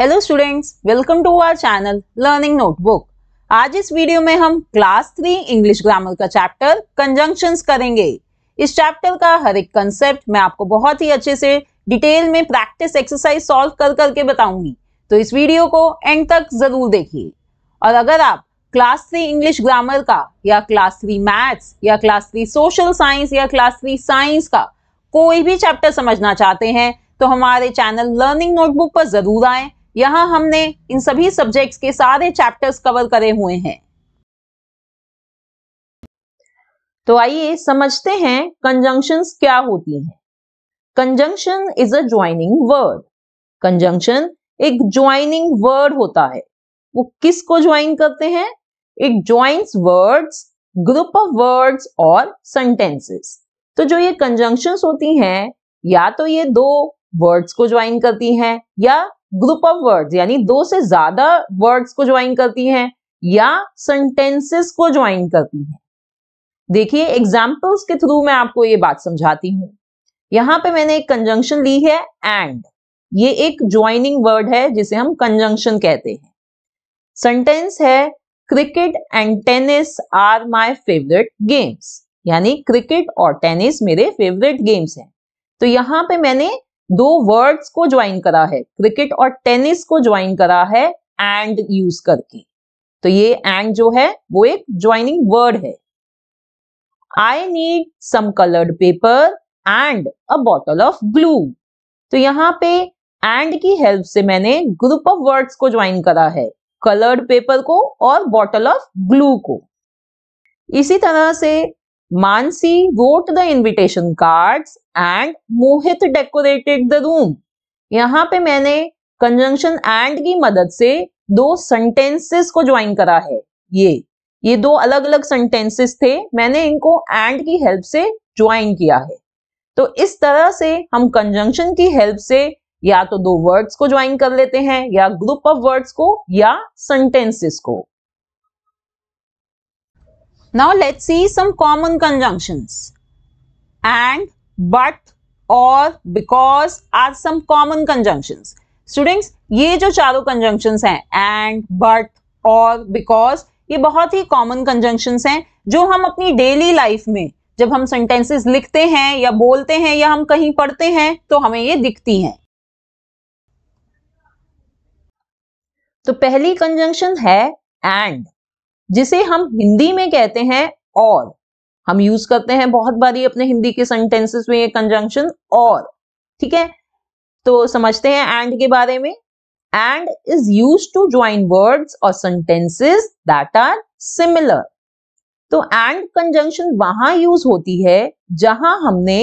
Hello students welcome to our channel learning notebook आज इस video में हम क्लास थ्री इंग्लिश ग्रामर का चैप्टर कंजंक्शंस करेंगे इस चैप्टर का हर एक कंसेप्ट मैं आपको बहुत ही अच्छे से डिटेल में प्रैक्टिस एक्सरसाइज सॉल्व कर करके बताऊंगी तो इस वीडियो को एंड तक जरूर देखिए और अगर आप क्लास थ्री इंग्लिश ग्रामर का या क्लास थ्री मैथ्स या क्लास थ्री सोशल साइंस या क्लास थ्री साइंस का कोई भी चैप्टर समझना चाहते हैं तो हमारे चैनल लर्निंग नोटबुक पर जरूर आएं यहां हमने इन सभी सब्जेक्ट्स के सारे चैप्टर्स कवर करे हुए हैं तो आइए समझते हैं कंजंक्शंस क्या होती हैं conjunction is a joining word conjunction एक ज्वाइनिंग वर्ड होता है वो किस को ज्वाइन करते हैं it joins words group of words और सेंटेंसेस तो जो ये कंजंक्शंस होती हैं या तो ये दो वर्ड्स को ज्वाइन करती हैं या ग्रुप ऑफ वर्ड्स यानी दो से ज्यादा वर्ड्स को ज्वाइन करती है या सेंटेंसेस को ज्वाइन करती है देखिए एग्जाम्पल्स के थ्रू मैं आपको ये बात समझाती हूँ यहाँ पे मैंने एक कंजंक्शन ली है एंड ये एक ज्वाइनिंग वर्ड है जिसे हम कंजंक्शन कहते हैं सेंटेंस है cricket and tennis are my favourite games यानी क्रिकेट और टेनिस मेरे फेवरेट गेम्स हैं तो यहाँ पे मैंने दो वर्ड्स को ज्वाइन करा है क्रिकेट और टेनिस को ज्वाइन करा है एंड यूज करके तो ये एंड जो है वो एक ज्वाइनिंग वर्ड है I need some coloured paper and a bottle of glue तो यहाँ पे एंड की हेल्प से मैंने ग्रुप ऑफ वर्ड्स को ज्वाइन करा है कलर्ड पेपर को और बॉटल ऑफ ग्लू को इसी तरह से Mansi wrote the invitation cards and Mohit decorated the room. यहाँ पे मैंने conjunction and की मदद से दो sentences को join करा है ये ये दो अलग अलग sentences थे मैंने इनको and की help से join किया है तो इस तरह से हम conjunction की help से या तो दो words को join कर लेते हैं या group of words को या sentences को Now let's see some common conjunctions. And, but, or because are some common conjunctions students ये जो चारों conjunctions हैं and but or because ये बहुत ही कॉमन कंजंक्शन हैं जो हम अपनी डेली लाइफ में जब हम सेंटेंसेस लिखते हैं या बोलते हैं या हम कहीं पढ़ते हैं तो हमें ये दिखती हैं तो पहली कंजंक्शन है एंड जिसे हम हिंदी में कहते हैं और हम यूज करते हैं बहुत बारी अपने हिंदी के सेंटेंसेस में ये कंजंक्शन और ठीक है तो समझते हैं एंड के बारे में and is use to join words और सेंटेंसेस दैट आर सिमिलर तो एंड कंजंक्शन वहां यूज होती है जहां हमने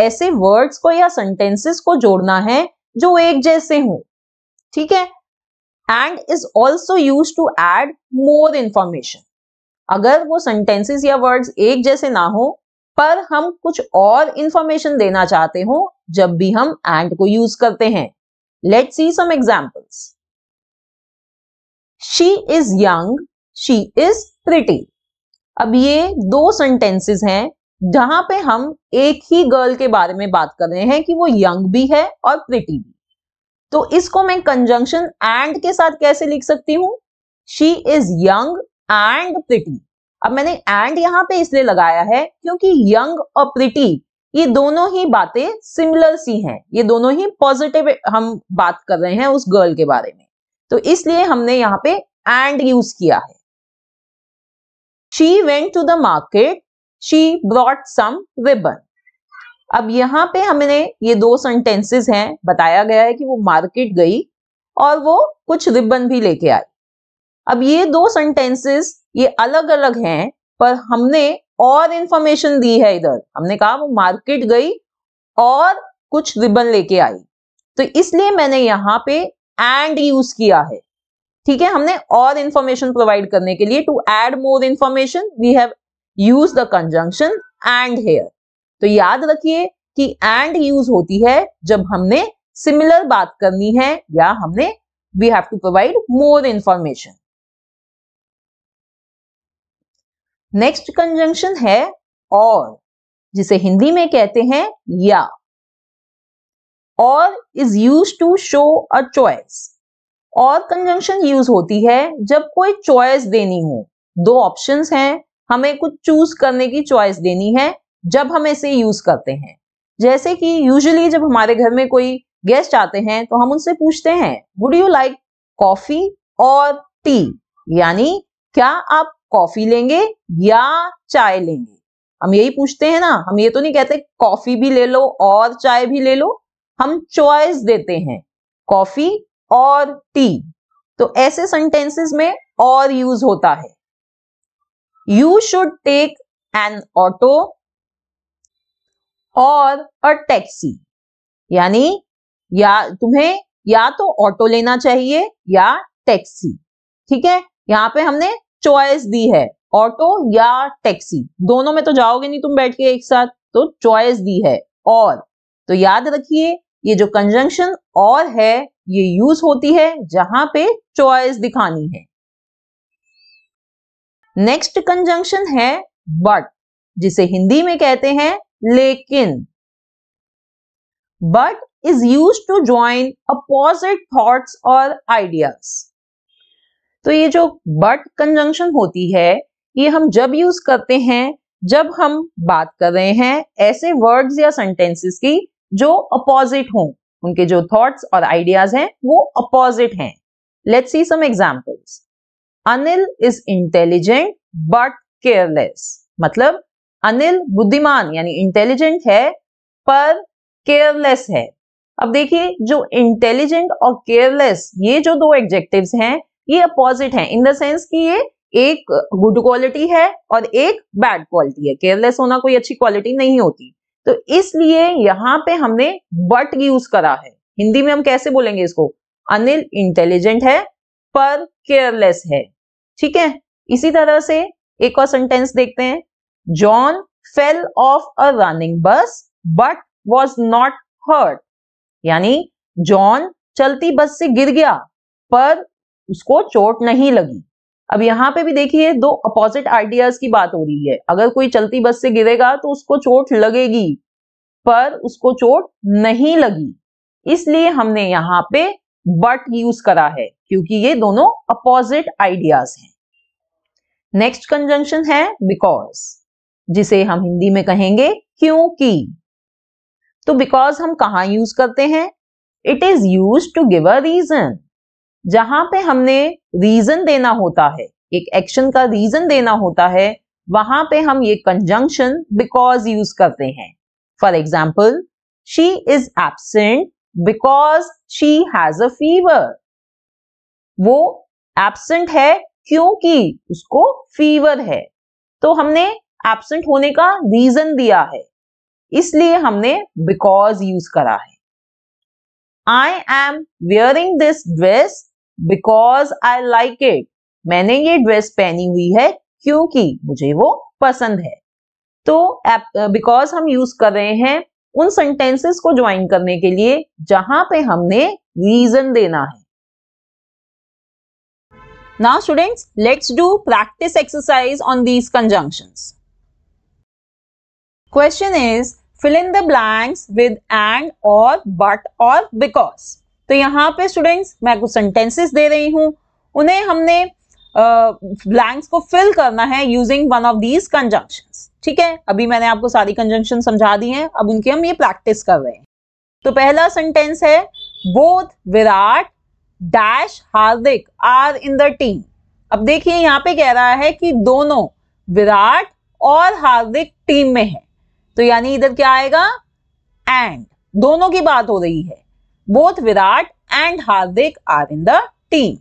ऐसे वर्ड्स को या सेंटेंसेस को जोड़ना है जो एक जैसे हो ठीक है and is also use to add more information अगर वो सेंटेंसेस या वर्ड्स एक जैसे ना हो पर हम कुछ और इंफॉर्मेशन देना चाहते हो जब भी हम एंड को यूज करते हैं let see some examples she is young she is pretty अब ये दो सेंटेंसेस हैं जहां पे हम एक ही गर्ल के बारे में बात कर रहे हैं कि वो यंग भी है और प्रिटी भी तो इसको मैं कंजंक्शन एंड के साथ कैसे लिख सकती हूं she is young and pretty अब मैंने एंड यहां पे इसलिए लगाया है क्योंकि यंग और प्रिटी ये दोनों ही बातें सिमिलर सी हैं ये दोनों ही पॉजिटिव हम बात कर रहे हैं उस गर्ल के बारे में तो इसलिए हमने यहाँ पे एंड यूज किया है she went to the market she brought some ribbon अब यहाँ पे हमने ये दो सेंटेंसेस हैं बताया गया है कि वो मार्केट गई और वो कुछ रिबन भी लेके आई अब ये दो सेंटेंसेस ये अलग अलग हैं पर हमने और इंफॉर्मेशन दी है इधर हमने कहा वो मार्केट गई और कुछ रिबन लेके आई तो इसलिए मैंने यहाँ पे एंड यूज किया है ठीक है हमने और इंफॉर्मेशन प्रोवाइड करने के लिए to add more information we have use the conjunction and here तो याद रखिए कि एंड यूज होती है जब हमने सिमिलर बात करनी है या हमने we have to provide more information next conjunction है और जिसे हिंदी में कहते हैं या or is use to show a choice or conjunction use होती है जब कोई चॉइस देनी हो दो ऑप्शंस हैं हमें कुछ चूज करने की चॉइस देनी है जब हम इसे यूज करते हैं जैसे कि यूजुअली जब हमारे घर में कोई गेस्ट आते हैं तो हम उनसे पूछते हैं would you like coffee or tea यानी क्या आप कॉफी लेंगे या चाय लेंगे हम यही पूछते हैं ना हम ये तो नहीं कहते कॉफी भी ले लो और चाय भी ले लो हम चॉइस देते हैं कॉफी और टी तो ऐसे सेंटेंसेस में और यूज होता है you should take an auto or a taxi यानी या तुम्हें या तो ऑटो लेना चाहिए या टैक्सी ठीक है यहाँ पे हमने चॉइस दी है ऑटो या टैक्सी दोनों में तो जाओगे नहीं तुम बैठ के एक साथ तो चॉइस दी है और तो याद रखिए ये जो कंजंक्शन और है ये यूज होती है जहां पे चॉइस दिखानी है नेक्स्ट कंजंक्शन है बट जिसे हिंदी में कहते हैं लेकिन but is use to join opposite thoughts और आइडियाज तो ये जो बट कंजंक्शन होती है ये हम जब यूज करते हैं जब हम बात कर रहे हैं ऐसे वर्ड्स या सेंटेंसेस की जो अपोजिट हों उनके जो थॉट्स और आइडियाज हैं वो अपोजिट हैं let's see some examples Anil is intelligent but careless मतलब अनिल बुद्धिमान यानी इंटेलिजेंट है पर केयरलेस है अब देखिए जो इंटेलिजेंट और केयरलेस ये जो दो एग्जेक्टिव्स हैं ये अपोजिट हैं इन द सेंस कि ये एक गुड क्वालिटी है और एक बैड क्वालिटी है केयरलेस होना कोई अच्छी क्वालिटी नहीं होती तो इसलिए यहाँ पे हमने बट यूज करा है हिंदी में हम कैसे बोलेंगे इसको अनिल इंटेलिजेंट है पर केयरलेस है ठीक है इसी तरह से एक और सेंटेंस देखते हैं John fell off a running bus but was not hurt यानी जॉन चलती बस से गिर गया पर उसको चोट नहीं लगी अब यहां पे भी देखिए दो अपोजिट आइडियाज की बात हो रही है अगर कोई चलती बस से गिरेगा तो उसको चोट लगेगी पर उसको चोट नहीं लगी इसलिए हमने यहां पे बट यूज करा है क्योंकि ये दोनों अपोजिट आइडियाज हैं नेक्स्ट कंजंक्शन है बिकॉज जिसे हम हिंदी में कहेंगे क्योंकि तो बिकॉज हम कहा यूज करते हैं it is use to give a reason जहां पे हमने रीजन देना होता है एक एक्शन का रीजन देना होता है वहां पे हम ये कंजंक्शन बिकॉज यूज करते हैं for example she is absent because she has a fever वो एबसेंट है क्योंकि उसको फीवर है तो हमने एबसेंट होने का रीजन दिया है इसलिए हमने बिकॉज यूज करा है I am wearing this dress because I like it मैंने ये ड्रेस पहनी हुई है क्योंकि मुझे वो पसंद है तो बिकॉज हम यूज कर रहे हैं उन सेंटेंसेस को ज्वाइन करने के लिए जहां पे हमने रीजन देना है now students let's do practice exercise on these conjunctions question is fill in the blanks with and और बट और बिकॉज तो यहाँ पे स्टूडेंट्स मैं कुछ सेंटेंसेस दे रही हूँ उन्हें हमने ब्लैंक्स uh, को फिल करना है using one of these conjunction ठीक है अभी मैंने आपको सारी कंजंक्शन समझा दी हैं अब उनकी हम ये प्रैक्टिस कर रहे हैं तो पहला सेंटेंस है both Virat dash Hardik are in the team अब देखिए यहाँ पे कह रहा है कि दोनों विराट और हार्दिक टीम में है तो यानी इधर क्या आएगा एंड दोनों की बात हो रही है both Virat and Hardik are in the team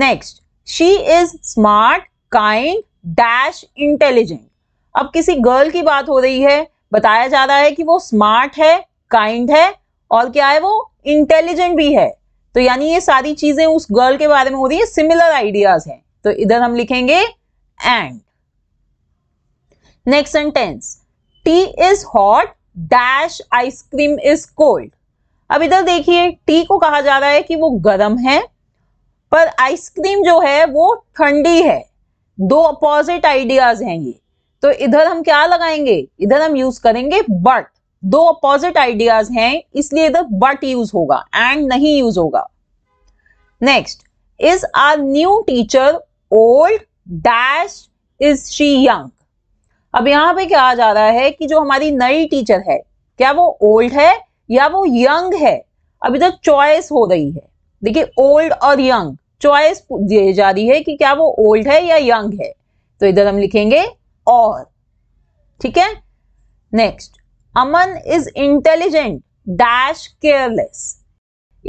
next she is smart kind dash intelligent अब किसी गर्ल की बात हो रही है बताया जा रहा है कि वो स्मार्ट है काइंड है और क्या है वो इंटेलिजेंट भी है तो यानी ये सारी चीजें उस गर्ल के बारे में हो रही है सिमिलर आइडियाज हैं तो इधर हम लिखेंगे and next sentence tea is hot dash ice cream is cold अब इधर देखिए टी को कहा जा रहा है कि वो गर्म है पर आइसक्रीम जो है वो ठंडी है दो अपोजिट आइडियाज हैं ये तो इधर हम क्या लगाएंगे इधर हम यूज करेंगे बट दो अपोजिट आइडियाज हैं इसलिए इधर बट यूज होगा एंड नहीं यूज होगा next is our new teacher old dash is she young अब यहां पे क्या आ जा रहा है कि जो हमारी नई टीचर है क्या वो ओल्ड है या वो यंग है अभी तक चॉइस हो रही है देखिए ओल्ड और यंग चॉइस दी जा रही है कि क्या वो ओल्ड है या यंग है तो इधर हम लिखेंगे और ठीक है next Aman is intelligent dash careless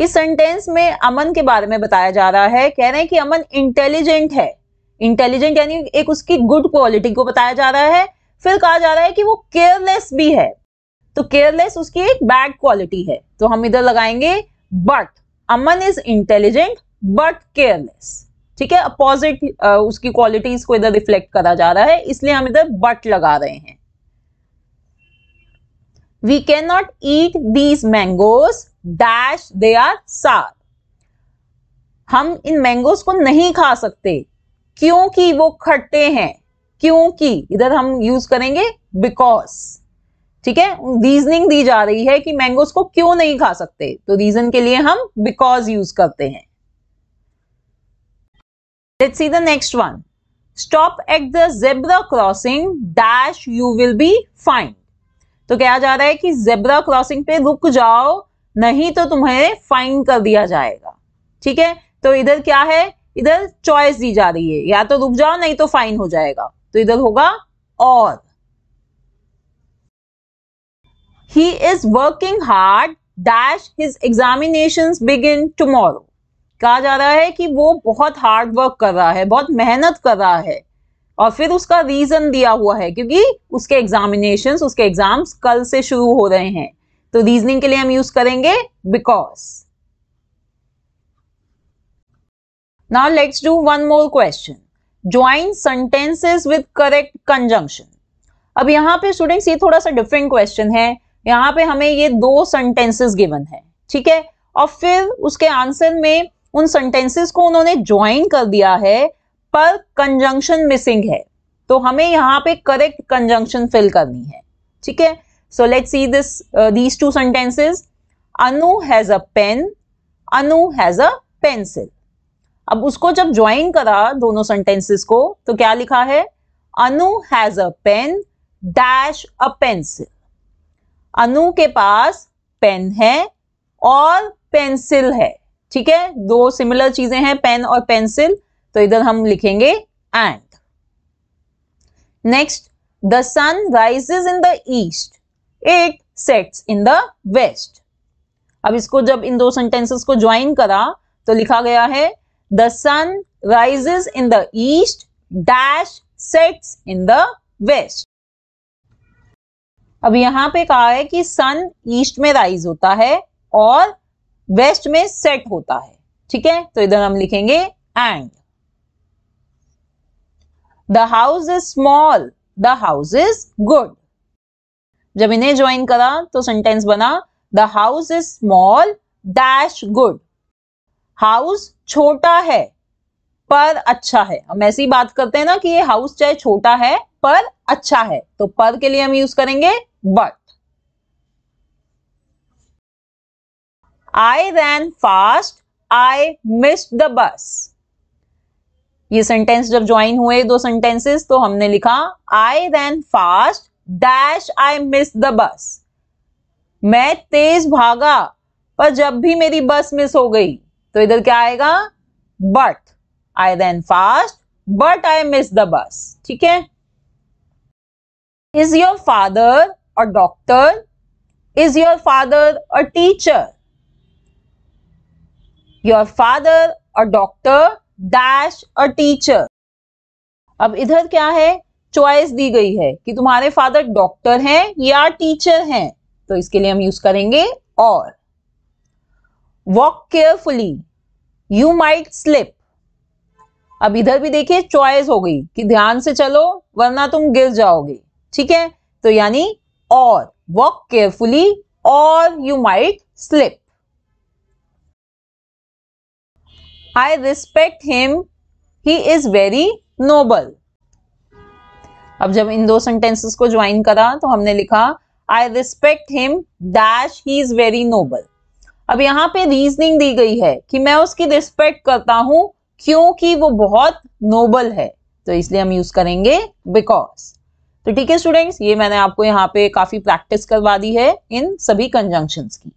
इस सेंटेंस में अमन के बारे में बताया जा रहा है कह रहे हैं कि अमन इंटेलिजेंट है इंटेलिजेंट यानी एक उसकी गुड क्वालिटी को बताया जा रहा है फिर कहा जा रहा है कि वो केयरलेस भी है तो केयरलेस उसकी एक बैड क्वालिटी है तो हम इधर लगाएंगे but Aman is intelligent but careless ठीक है अपोजिट उसकी क्वालिटीज को इधर रिफ्लेक्ट करा जा रहा है इसलिए हम इधर बट लगा रहे हैं we can not eat these mangoes dash they are sour हम इन मैंगोज को नहीं खा सकते क्योंकि वो खट्टे हैं क्योंकि इधर हम यूज करेंगे बिकॉज ठीक है रीजनिंग दी जा रही है कि मैंगोस को क्यों नहीं खा सकते तो रीजन के लिए हम बिकॉज यूज करते हैं let's see the next one stop at the zebra crossing dash you will be fine तो क्या जा रहा है कि जेब्रा क्रॉसिंग पे रुक जाओ नहीं तो तुम्हें फाइन कर दिया जाएगा ठीक है तो इधर क्या है इधर चॉइस दी जा रही है या तो रुक जाओ नहीं तो फाइन हो जाएगा तो इधर होगा और he is working hard dash his examination begin tomorrow कहा जा रहा है कि वो बहुत हार्ड वर्क कर रहा है बहुत मेहनत कर रहा है और फिर उसका रीजन दिया हुआ है क्योंकि उसके एग्जामिनेशन उसके एग्जाम्स कल से शुरू हो रहे हैं तो रीजनिंग के लिए हम यूज करेंगे because Now let's do one more question. Join sentences with correct conjunction. अब यहाँ पे स्टूडेंट्स ये थोड़ा सा डिफरेंट क्वेश्चन है यहाँ पे हमें ये दो सेंटेंसेस गिवन है ठीक है और फिर उसके आंसर में उन सेंटेंसेस को उन्होंने ज्वाइन कर दिया है पर कंजंक्शन मिसिंग है तो हमें यहाँ पे करेक्ट कंजंक्शन फिल करनी है ठीक है so let see this these two sentences Anu has a pen Anu has a pencil अब उसको जब ज्वाइन करा दोनों सेंटेंसेस को तो क्या लिखा है Anu has a pen dash a pencil Anu के पास पेन है और पेंसिल है ठीक है दो सिमिलर चीजें हैं पेन और पेंसिल तो इधर हम लिखेंगे and next the sun rises in the east it sets in the west अब इसको जब इन दो सेंटेंसेस को ज्वाइन करा तो लिखा गया है the sun rises in the east dash sets in the west अब यहां पे कहा है कि सन ईस्ट में राइज होता है और वेस्ट में सेट होता है ठीक है तो इधर हम लिखेंगे and the house is small the house is good जब इन्हें ज्वाइन करा तो सेंटेंस बना the house is small dash good house छोटा है पर अच्छा है हम ऐसी बात करते हैं ना कि ये हाउस चाहे छोटा है पर अच्छा है तो पर के लिए हम यूज करेंगे but I ran fast I miss the bus ये सेंटेंस जब ज्वाइन हुए दो सेंटेंसेस तो हमने लिखा I ran fast dash I miss the bus मैं तेज भागा पर जब भी मेरी बस मिस हो गई तो इधर क्या आएगा but I then fast but I miss the bus ठीक है is your father a doctor is your father a teacher your father a doctor dash a teacher अब इधर क्या है चॉइस दी गई है कि तुम्हारे फादर डॉक्टर हैं या टीचर हैं तो इसके लिए हम यूज करेंगे और walk carefully you might slip अब इधर भी देखिए चॉइस हो गई कि ध्यान से चलो वरना तुम गिर जाओगे ठीक है तो यानी और वॉक केयरफुली और you might slip I respect him he is very noble अब जब इन दो सेंटेंसेस को ज्वाइन करा तो हमने लिखा I respect him dash he is very noble अब यहाँ पे रीजनिंग दी गई है कि मैं उसकी रिस्पेक्ट करता हूं क्योंकि वो बहुत नोबल है तो इसलिए हम यूज करेंगे बिकॉज तो ठीक है स्टूडेंट्स ये मैंने आपको यहाँ पे काफी प्रैक्टिस करवा दी है इन सभी कंजंक्शंस की